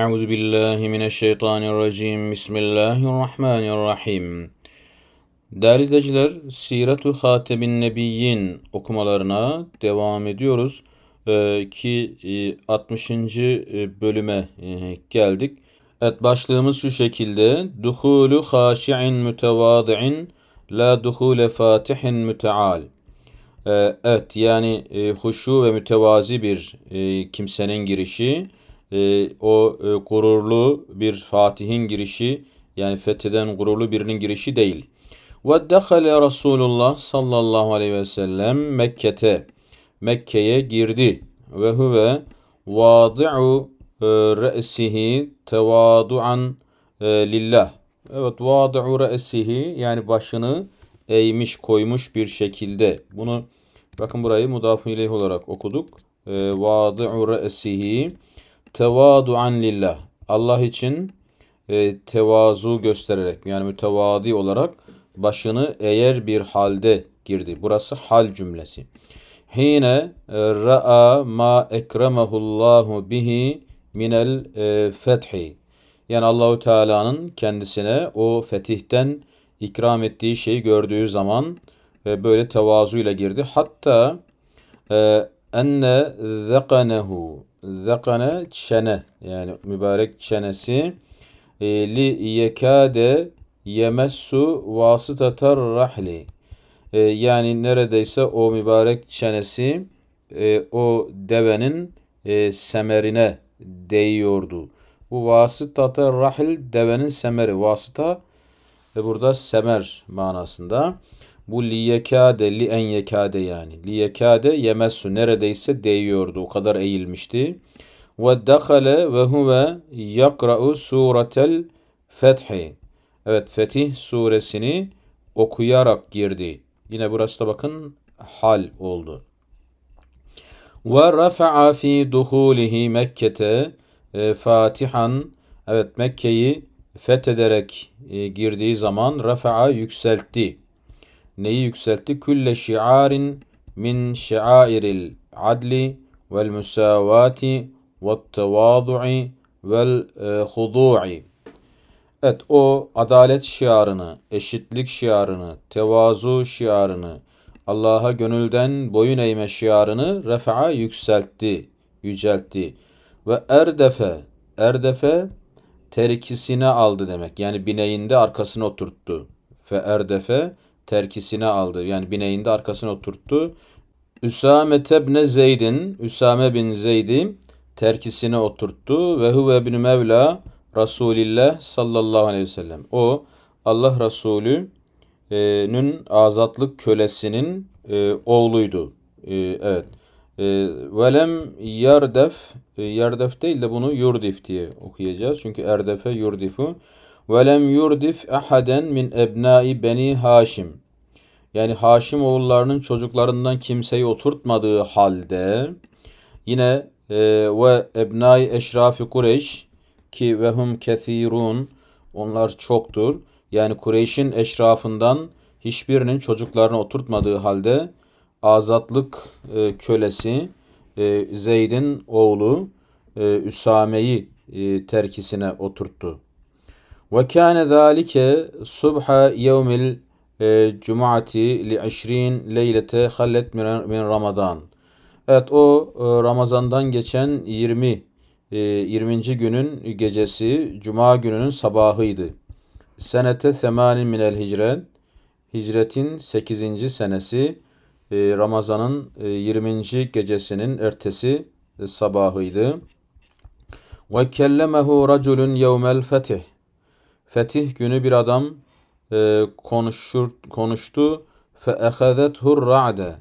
أعوذ بالله من الşeytan الرجيم بسم الله الرحمن الرحيم Değerli izleyiciler, Siretu Hatemin Nebiyyin okumalarına devam ediyoruz ee, ki 60. E, e, bölüme e, geldik. Evet başlığımız şu şekilde. Duhulu haşi'in mütevadi'in la duhule fatihin müteal. Ee, evet yani huşu ve mütevazi bir kimsenin girişi e, o e, gururlu bir fatihin girişi yani fetheden gururlu birinin girişi değil. Ve dehale Resulullah sallallahu aleyhi ve sellem Mekke'te Mekke'ye girdi ve huve vadi'u e, re'sihi tevadu'an e, lillah. Evet vadi'u re'sihi yani başını eğmiş koymuş bir şekilde. Bunu bakın burayı mudafun ileyh olarak okuduk. E, vadi'u re'sihi tevaduan lillah. Allah için e, tevazu göstererek yani mütevadi olarak başını eğer bir halde girdi. Burası hal cümlesi. Hine e, ra'a ma ekremehullahu bihi minel e, fethi. Yani Allahu Teala'nın kendisine o fetihten ikram ettiği şeyi gördüğü zaman e, böyle tevazu ile girdi. Hatta enne zekanehu zekane çene yani mübarek çenesi e, li yekade yemessu vasıtatar rahli e, yani neredeyse o mübarek çenesi e, o devenin e, semerine değiyordu. Bu vasıtatar rahil devenin semeri vasıta ve burada semer manasında. Bu li yekade li en yekade yani. Li yekade yemessu neredeyse değiyordu. O kadar eğilmişti. Ve dahale ve huve yakra'u suretel fethi. Evet Fetih suresini okuyarak girdi. Yine burası da bakın hal oldu. Ve rafa'a fi duhulihi Mekke'te e, Fatihan evet Mekke'yi fethederek e, girdiği zaman rafa'a yükseltti neyi yükseltti? Külle şiarin min şiairil adli vel müsavati ve tevadu'i vel e, hudu'i. Evet o adalet şiarını, eşitlik şiarını, tevazu şiarını, Allah'a gönülden boyun eğme şiarını refa'a yükseltti, yüceltti. Ve erdefe, erdefe terkisine aldı demek. Yani bineğinde arkasına oturttu. Fe erdefe terkisine aldı. Yani bineğinde arkasına oturttu. Üsame tebne Zeyd'in, Üsame bin Zeyd'i terkisine oturttu. Ve huve bin Mevla Resulillah sallallahu aleyhi ve sellem. O Allah Resulü'nün e, azatlık kölesinin e, oğluydu. E, evet. E, velem yerdef, e, değil de bunu yurdif diye okuyacağız. Çünkü erdefe yurdifu. Velem yurdif ahaden min ebnai beni Haşim yani Haşim oğullarının çocuklarından kimseyi oturtmadığı halde yine e, ve ebnai eşrafi Kureyş ki vehum kethirun onlar çoktur. Yani Kureyş'in eşrafından hiçbirinin çocuklarını oturtmadığı halde azatlık e, kölesi e, Zeyd'in oğlu e, Üsame'yi e, terkisine oturttu. Ve kâne zâlike subha yevmil ee, Cumati li işrin leylete hallet min Ramazan. Evet o e, Ramazan'dan geçen 20 20. E, günün gecesi Cuma gününün sabahıydı. Senete semanin minel hicret. Hicretin 8. senesi e, Ramazan'ın 20. gecesinin ertesi sabahıydı. Ve kellemehu raculun yevmel fetih. Fetih günü bir adam e, konuşur, konuştu. فَاَخَذَتْهُ الرَّعْدَ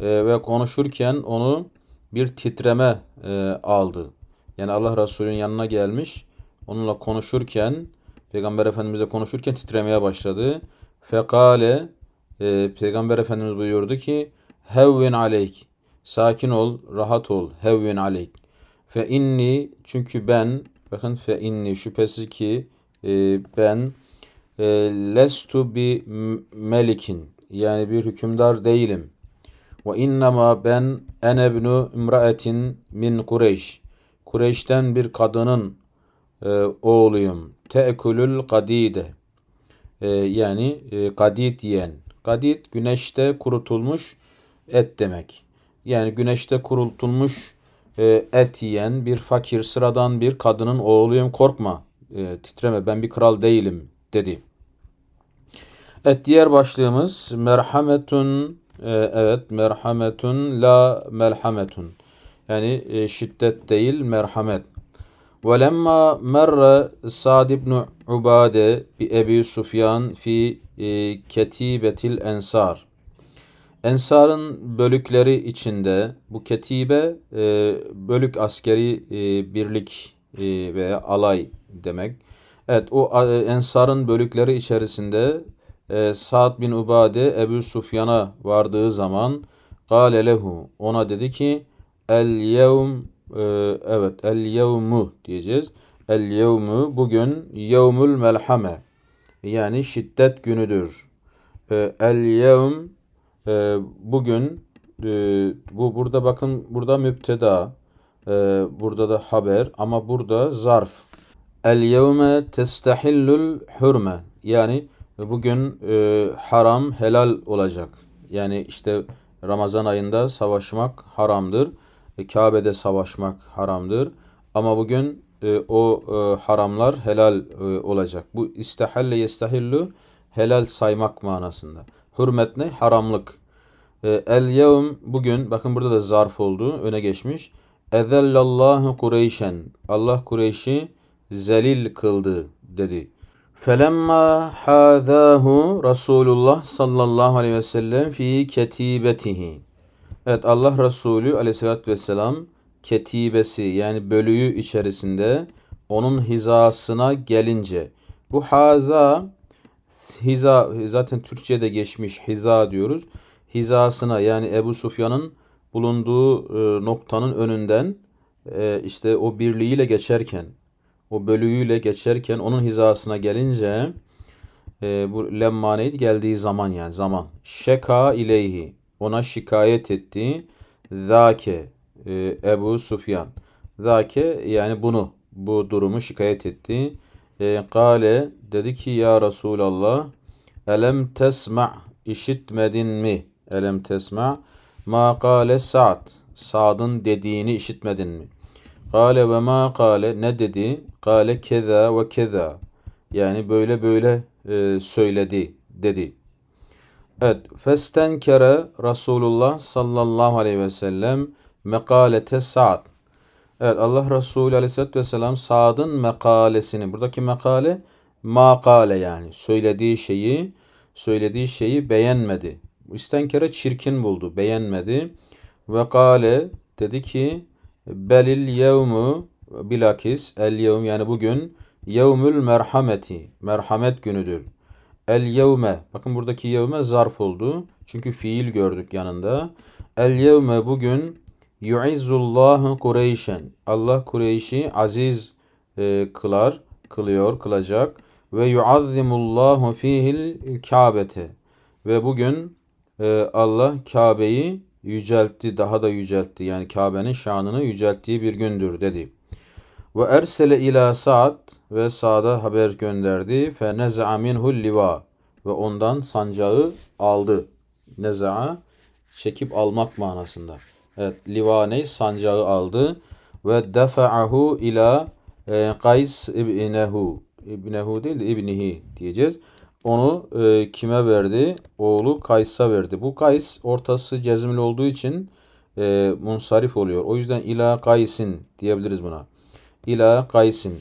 e, Ve konuşurken onu bir titreme e, aldı. Yani Allah Resulü'nün yanına gelmiş. Onunla konuşurken, Peygamber Efendimiz'e konuşurken titremeye başladı. Fekale, e, Peygamber Efendimiz buyurdu ki, Hevvin aleyk, sakin ol, rahat ol, hevvin aleyk. Fe inni, çünkü ben, bakın fe inni, şüphesiz ki e, ben, e, lestu bi melikin yani bir hükümdar değilim. Ve innema ben enebnu imraetin min Kureyş. Kureyş'ten bir kadının e, oğluyum. Te'kulül kadide. E, yani e, kadid yiyen. Kadid güneşte kurutulmuş et demek. Yani güneşte kurutulmuş e, et yiyen bir fakir sıradan bir kadının oğluyum. Korkma e, titreme ben bir kral değilim dedi. Evet diğer başlığımız merhametun e, evet merhametun la merhametun. Yani e, şiddet değil merhamet. Ve lemma merre Sa'd ibn Ubade bi Ebi Sufyan fi e, ketibetil ensar. Ensar'ın bölükleri içinde bu ketibe e, bölük askeri e, birlik e, veya alay demek. Evet o e, ensar'ın bölükleri içerisinde e, Sa'd bin Ubade Ebu Sufyan'a vardığı zaman Gale lehu ona dedi ki El yevm e, evet el yevmu diyeceğiz. El yevmu bugün yevmül melhame yani şiddet günüdür. E, el yevm e, bugün e, bu burada bakın burada müpteda e, burada da haber ama burada zarf. El yevme testahillül hürme yani bugün e, haram helal olacak. Yani işte Ramazan ayında savaşmak haramdır. E, Kabe'de savaşmak haramdır. Ama bugün e, o e, haramlar helal e, olacak. Bu istihalle yestahillu helal saymak manasında. Hürmet ne? Haramlık. E, el yevm bugün bakın burada da zarf oldu. Öne geçmiş. Ezellallahu Kureyşen. Allah Kureyş'i zelil kıldı dedi. Felemma Hazahu Resulullah sallallahu aleyhi ve sellem fi ketibetihi. Evet Allah Resulü aleyhissalatü vesselam ketibesi yani bölüğü içerisinde onun hizasına gelince. Bu haza hiza zaten Türkçe'de geçmiş hiza diyoruz. Hizasına yani Ebu Sufyan'ın bulunduğu e, noktanın önünden e, işte o birliğiyle geçerken o bölüğüyle geçerken onun hizasına gelince e, bu lemma neydi? Geldiği zaman yani zaman. Şeka ileyhi. Ona şikayet etti. Zake. E, Ebu Sufyan. Zake yani bunu. Bu durumu şikayet etti. E, kale dedi ki ya Resulallah elem tesma işitmedin mi? Elem tesma ma kale Sa'd. Sa'd'ın dediğini işitmedin mi? Kale ve ma kale ne dedi? Kale keza ve keza. Yani böyle böyle e, söyledi dedi. Evet. Festenkere Resulullah sallallahu aleyhi ve sellem mekalete saat. Evet Allah Resulü aleyhisselatü vesselam Sa'd'ın mekalesini. Buradaki mekale makale yani. Söylediği şeyi söylediği şeyi beğenmedi. İstenkere çirkin buldu. Beğenmedi. Ve kale dedi ki Belil yevmu bilakis el yevm yani bugün yevmül merhameti merhamet günüdür. El yevme bakın buradaki yevme zarf oldu. Çünkü fiil gördük yanında. El yevme bugün yu'izzullahu Kureyşen. Allah Kureyş'i aziz e, kılar, kılıyor, kılacak. Ve yuazzimullahu fihil Kabe'te. Ve bugün e, Allah Kabe'yi yüceltti, daha da yüceltti. Yani Kabe'nin şanını yücelttiği bir gündür dedi. Ve ersele ila Sa'd ve Sa'da haber gönderdi. Fe neza'a minhul liva ve ondan sancağı aldı. Neza'a çekip almak manasında. Evet, liva ne? Sancağı aldı. Ve defa'ahu ila e, Kays ibnehu. İbnehu değil de ibnihi diyeceğiz onu e, kime verdi? Oğlu Kays'a verdi. Bu Kays ortası cezimli olduğu için e, munsarif oluyor. O yüzden ila Kays'in diyebiliriz buna. İla Kays'in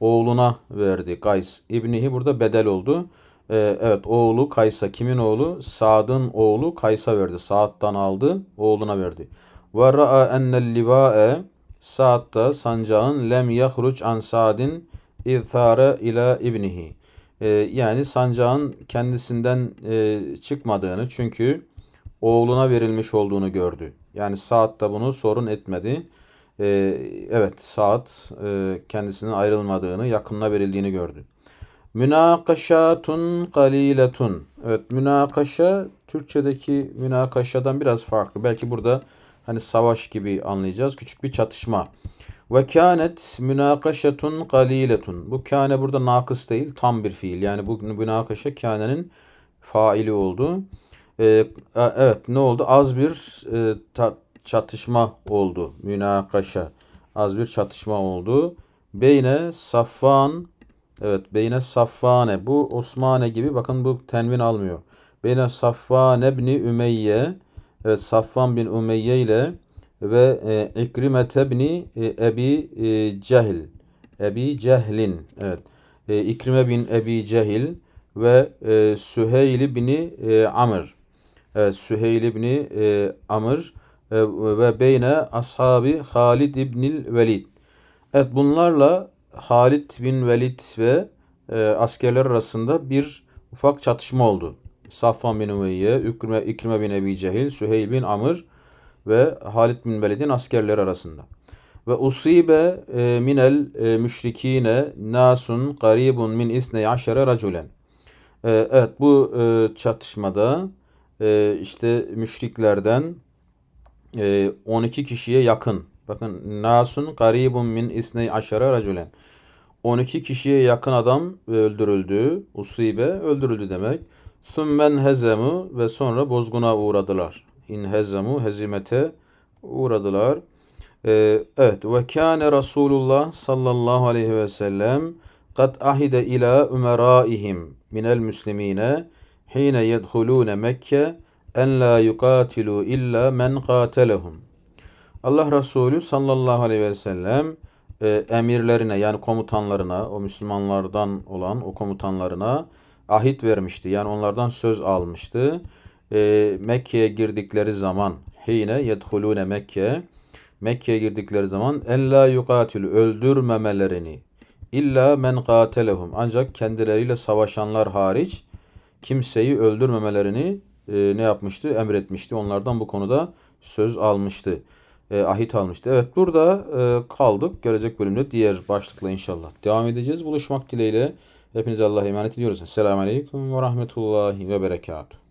oğluna verdi. Kays İbnihi burada bedel oldu. E, evet oğlu Kays'a kimin oğlu? Saadın oğlu Kays'a verdi. Saad'dan aldı oğluna verdi. Ve ra'a ennel liba'e Saad da sancağın lem yahruç an Saadin izhara ila ibnihi. Ee, yani sancağın kendisinden e, çıkmadığını çünkü oğluna verilmiş olduğunu gördü. Yani Saat da bunu sorun etmedi. Ee, evet Saat e, kendisinin ayrılmadığını, yakınına verildiğini gördü. Münakaşatun kaliletun. Evet münakaşa Türkçedeki münakaşadan biraz farklı. Belki burada hani savaş gibi anlayacağız. Küçük bir çatışma. Ve kânet münakaşetun galiletun. Bu kâne burada nakıs değil, tam bir fiil. Yani bu münakaşa kânenin faili oldu. Ee, evet ne oldu? Az bir e, ta, çatışma oldu. Münakaşa. Az bir çatışma oldu. Beyne Safvan. Evet beyne Safvane. Bu Osmane gibi. Bakın bu tenvin almıyor. Beyne Safvan ebni Ümeyye. Evet Safvan bin Ümeyye ile ve e, İkrime tebni e, Ebi e, Cehil. Ebi Cehlin. Evet. E, İkrime bin Ebi Cehil ve e, Süheyl bini e, Amr. Evet, Süheyl ibni e, Amr e, ve beyne ashabi Halid ibnil Velid. Evet bunlarla Halid bin Velid ve e, askerler arasında bir ufak çatışma oldu. Safvan bin Ümeyye, İkrime, İkrime bin Ebi Cehil, Süheyl bin Amr ve Halid bin Velid'in askerleri arasında. Ve usibe e, minel e, müşrikine nasun garibun min isne aşere raculen. E, evet bu e, çatışmada e, işte müşriklerden e, 12 kişiye yakın. Bakın nasun garibun min isne aşere raculen. 12 kişiye yakın adam öldürüldü. Usibe öldürüldü demek. Sümmen hezemu ve sonra bozguna uğradılar inhezzamu hezimete uğradılar. Ee, evet ve kâne Resulullah sallallahu aleyhi ve sellem kad ahide ila umeraihim minel müslimine hine yedhulune Mekke en la yukatilu illa men katelehum. Allah Resulü sallallahu aleyhi ve sellem e, emirlerine yani komutanlarına o Müslümanlardan olan o komutanlarına ahit vermişti. Yani onlardan söz almıştı e, Mekke'ye girdikleri zaman hine yedhulune Mekke Mekke'ye girdikleri zaman ella yuqatil öldürmemelerini illa men katelehum ancak kendileriyle savaşanlar hariç kimseyi öldürmemelerini e, ne yapmıştı? Emretmişti. Onlardan bu konuda söz almıştı. E, ahit almıştı. Evet burada e, kaldık. Gelecek bölümde diğer başlıkla inşallah devam edeceğiz. Buluşmak dileğiyle. Hepinize Allah'a emanet ediyoruz. Selamun Aleyküm ve Rahmetullahi ve Berekatuhu.